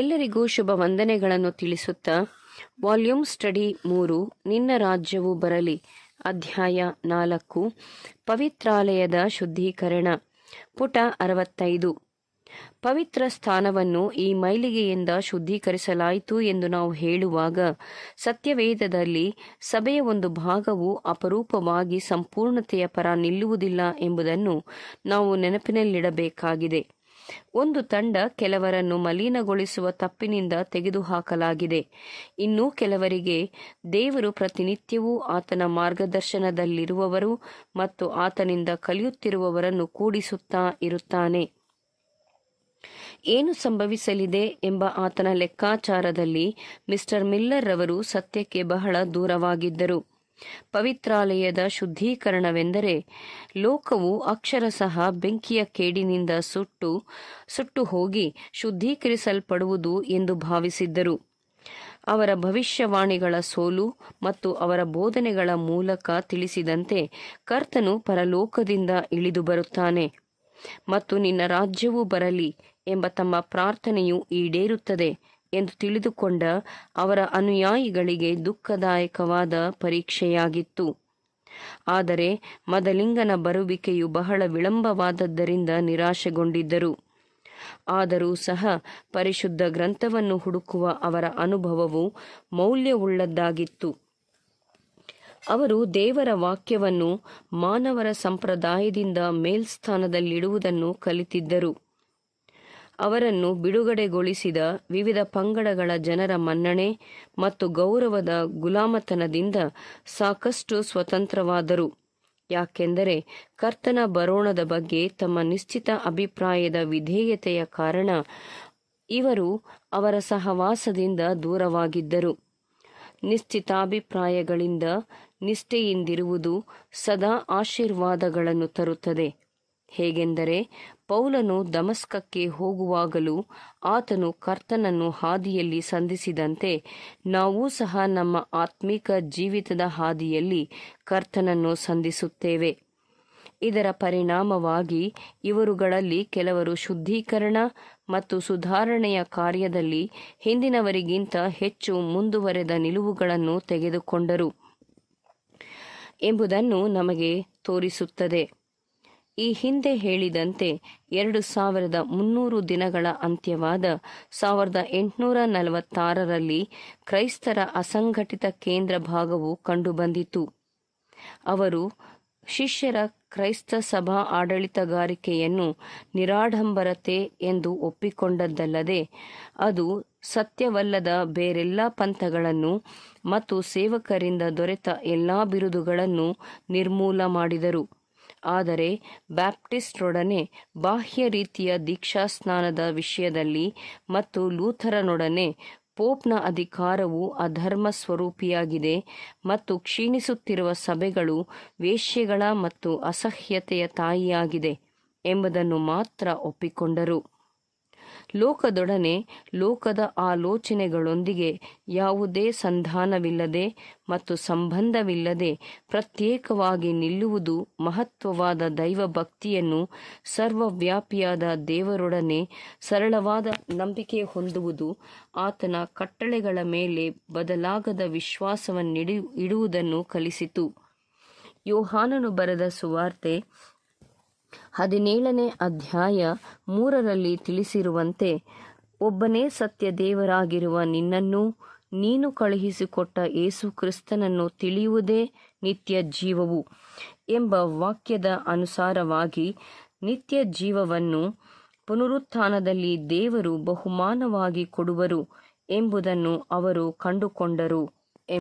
ಎಲ್ಲರಿಗೂ ಶುಭ ವಂದನೆಗಳನ್ನು ತಿಳಿಸುತ್ತಾ volume study ಮೂರು ನಿನ್ನ ರಾಜ್ಯವು ಬರಲಿ ಅಧ್ಯಾಯ ನಾಲ್ಕು ಪವಿತ್ರಾಲಯದ ಶುದ್ಧೀಕರಣ ಪುಟ ಅರವತ್ತೈದು ಪವಿತ್ರ ಸ್ಥಾನವನ್ನು ಈ ಮೈಲಿಗೆಯಿಂದ ಶುದ್ಧೀಕರಿಸಲಾಯಿತು ಎಂದು ನಾವು ಹೇಳುವಾಗ ಸತ್ಯವೇದದಲ್ಲಿ ಸಭೆಯ ಒಂದು ಭಾಗವು ಅಪರೂಪವಾಗಿ ಸಂಪೂರ್ಣತೆಯ ಪರ ನಿಲ್ಲುವುದಿಲ್ಲ ಎಂಬುದನ್ನು ನಾವು ನೆನಪಿನಲ್ಲಿಡಬೇಕಾಗಿದೆ ಒಂದು ತಂಡ ಕೆಲವರನ್ನು ಮಲಿನಗೊಳಿಸುವ ತಪ್ಪಿನಿಂದ ತೆಗೆದುಹಾಕಲಾಗಿದೆ ಇನ್ನೂ ಕೆಲವರಿಗೆ ದೇವರು ಪ್ರತಿನಿತ್ಯವೂ ಆತನ ಮಾರ್ಗದರ್ಶನದಲ್ಲಿರುವವರು ಮತ್ತು ಆತನಿಂದ ಕಲಿಯುತ್ತಿರುವವರನ್ನು ಕೂಡಿಸುತ್ತಾ ಇರುತ್ತಾನೆ ಏನು ಸಂಭವಿಸಲಿದೆ ಎಂಬ ಆತನ ಲೆಕ್ಕಾಚಾರದಲ್ಲಿ ಮಿಸ್ಟರ್ ಮಿಲ್ಲರ್ ರವರು ಸತ್ಯಕ್ಕೆ ಬಹಳ ದೂರವಾಗಿದ್ದರು ಪವಿತ್ರಾಲಯದ ಶುದ್ಧೀಕರಣವೆಂದರೆ ಲೋಕವು ಅಕ್ಷರಶಃ ಬೆಂಕಿಯ ಕೇಡಿನಿಂದ ಸುಟ್ಟು ಸುಟ್ಟು ಹೋಗಿ ಶುದ್ಧೀಕರಿಸಲ್ಪಡುವುದು ಎಂದು ಭಾವಿಸಿದ್ದರು ಅವರ ಭವಿಷ್ಯವಾಣಿಗಳ ಸೋಲು ಮತ್ತು ಅವರ ಬೋಧನೆಗಳ ಮೂಲಕ ತಿಳಿಸಿದಂತೆ ಕರ್ತನು ಪರಲೋಕದಿಂದ ಇಳಿದು ಬರುತ್ತಾನೆ ಮತ್ತು ನಿನ್ನ ರಾಜ್ಯವೂ ಬರಲಿ ಎಂಬ ತಮ್ಮ ಪ್ರಾರ್ಥನೆಯು ಈಡೇರುತ್ತದೆ ಎಂದು ತಿಳಿದುಕೊಂಡ ಅವರ ಅನುಯಾಯಿಗಳಿಗೆ ದುಃಖದಾಯಕವಾದ ಪರೀಕ್ಷೆಯಾಗಿತ್ತು ಆದರೆ ಮದಲಿಂಗನ ಬರುವಿಕೆಯು ಬಹಳ ವಿಳಂಬವಾದದ್ದರಿಂದ ನಿರಾಶೆಗೊಂಡಿದ್ದರು ಆದರೂ ಸಹ ಪರಿಶುದ್ಧ ಗ್ರಂಥವನ್ನು ಹುಡುಕುವ ಅವರ ಅನುಭವವು ಮೌಲ್ಯವುಳ್ಳದ್ದಾಗಿತ್ತು ಅವರು ದೇವರ ವಾಕ್ಯವನ್ನು ಮಾನವರ ಸಂಪ್ರದಾಯದಿಂದ ಮೇಲ್ಸ್ಥಾನದಲ್ಲಿಡುವುದನ್ನು ಕಲಿತಿದ್ದರು ಅವರನ್ನು ಬಿಡುಗಡೆಗೊಳಿಸಿದ ವಿವಿಧ ಪಂಗಡಗಳ ಜನರ ಮನ್ನಣೆ ಮತ್ತು ಗೌರವದ ಗುಲಾಮತನದಿಂದ ಸಾಕಷ್ಟು ಸ್ವತಂತ್ರವಾದರು ಯಾಕೆಂದರೆ ಕರ್ತನ ಬರೋಣದ ಬಗ್ಗೆ ತಮ್ಮ ನಿಶ್ಚಿತ ಅಭಿಪ್ರಾಯದ ವಿಧೇಯತೆಯ ಕಾರಣ ಇವರು ಅವರ ಸಹವಾಸದಿಂದ ದೂರವಾಗಿದ್ದರು ನಿಶ್ಚಿತಾಭಿಪ್ರಾಯಗಳಿಂದ ನಿಷ್ಠೆಯಿಂದಿರುವುದು ಸದಾ ಆಶೀರ್ವಾದಗಳನ್ನು ತರುತ್ತದೆ ಹೇಗೆಂದರೆ ಪೌಲನು ದಮಸ್ಕಕ್ಕೆ ಹೋಗುವಾಗಲೂ ಆತನು ಕರ್ತನನ್ನು ಹಾದಿಯಲ್ಲಿ ಸಂಧಿಸಿದಂತೆ ನಾವೂ ಸಹ ನಮ್ಮ ಆತ್ಮಿಕ ಜೀವಿತದ ಹಾದಿಯಲ್ಲಿ ಕರ್ತನನ್ನು ಸಂಧಿಸುತ್ತೇವೆ ಇದರ ಪರಿಣಾಮವಾಗಿ ಇವರುಗಳಲ್ಲಿ ಕೆಲವರು ಶುದ್ಧೀಕರಣ ಮತ್ತು ಸುಧಾರಣೆಯ ಕಾರ್ಯದಲ್ಲಿ ಹಿಂದಿನವರಿಗಿಂತ ಹೆಚ್ಚು ಮುಂದುವರೆದ ನಿಲುವುಗಳನ್ನು ತೆಗೆದುಕೊಂಡರು ಎಂಬುದನ್ನು ನಮಗೆ ತೋರಿಸುತ್ತದೆ ಈ ಹಿಂದೆ ಹೇಳಿದಂತೆ ಎರಡು ಸಾವಿರದ ಮುನ್ನೂರು ದಿನಗಳ ಅಂತ್ಯವಾದ ಸಾವಿರದ ಎಂಟುನೂರ ನಲವತ್ತಾರರಲ್ಲಿ ಕ್ರೈಸ್ತರ ಅಸಂಘಟಿತ ಕೇಂದ್ರ ಭಾಗವು ಕಂಡುಬಂದಿತು ಅವರು ಶಿಷ್ಯರ ಕ್ರೈಸ್ತ ಸಭಾ ಆಡಳಿತಗಾರಿಕೆಯನ್ನು ನಿರಾಡಂಬರತೆ ಎಂದು ಒಪ್ಪಿಕೊಂಡದ್ದಲ್ಲದೆ ಅದು ಸತ್ಯವಲ್ಲದ ಬೇರೆಲ್ಲ ಪಂಥಗಳನ್ನು ಮತ್ತು ಸೇವಕರಿಂದ ದೊರೆತ ಎಲ್ಲ ಬಿರುದುಗಳನ್ನು ನಿರ್ಮೂಲ ಮಾಡಿದರು ಆದರೆ ಬ್ಯಾಪ್ಟಿಸ್ಟ್ರೊಡನೆ ಬಾಹ್ಯ ರೀತಿಯ ದೀಕ್ಷಾಸ್ನಾನದ ವಿಷಯದಲ್ಲಿ ಮತ್ತು ಲೂಥರನೊಡನೆ ಪೋಪ್ನ ಅಧಿಕಾರವು ಅಧರ್ಮ ಸ್ವರೂಪಿಯಾಗಿದೆ ಮತ್ತು ಕ್ಷೀಣಿಸುತ್ತಿರುವ ಸಭೆಗಳು ವೇಶ್ಯೆಗಳ ಮತ್ತು ಅಸಹ್ಯತೆಯ ತಾಯಿಯಾಗಿದೆ ಎಂಬುದನ್ನು ಮಾತ್ರ ಒಪ್ಪಿಕೊಂಡರು ಲೋಕದೊಡನೆ ಲೋಕದ ಆಲೋಚನೆಗಳೊಂದಿಗೆ ಯಾವುದೇ ಸಂಧಾನವಿಲ್ಲದೆ ಮತ್ತು ಸಂಬಂಧವಿಲ್ಲದೆ ಪ್ರತ್ಯೇಕವಾಗಿ ನಿಲ್ಲುವುದು ಮಹತ್ವವಾದ ದೈವ ಭಕ್ತಿಯನ್ನು ಸರ್ವವ್ಯಾಪಿಯಾದ ದೇವರೊಡನೆ ಸರಳವಾದ ನಂಬಿಕೆ ಹೊಂದುವುದು ಆತನ ಕಟ್ಟಳೆಗಳ ಮೇಲೆ ಬದಲಾಗದ ವಿಶ್ವಾಸವನ್ನು ಇಡುವುದನ್ನು ಕಲಿಸಿತು ಯೋಹಾನನು ಬರೆದ ಸುವಾರ್ತೆ ಹದಿನೇಳನೇ ಅಧ್ಯಾಯ ಮೂರರಲ್ಲಿ ತಿಳಿಸಿರುವಂತೆ ಒಬ್ಬನೇ ಸತ್ಯ ದೇವರಾಗಿರುವ ನಿನ್ನನ್ನು ನೀನು ಕಳುಹಿಸಿಕೊಟ್ಟ ಏಸು ಕ್ರಿಸ್ತನನ್ನು ತಿಳಿಯುವುದೇ ನಿತ್ಯ ಜೀವವು ಎಂಬ ವಾಕ್ಯದ ಅನುಸಾರವಾಗಿ ನಿತ್ಯ ಜೀವವನ್ನು ಪುನರುತ್ಥಾನದಲ್ಲಿ ದೇವರು ಬಹುಮಾನವಾಗಿ ಕೊಡುವರು ಎಂಬುದನ್ನು ಅವರು ಕಂಡುಕೊಂಡರು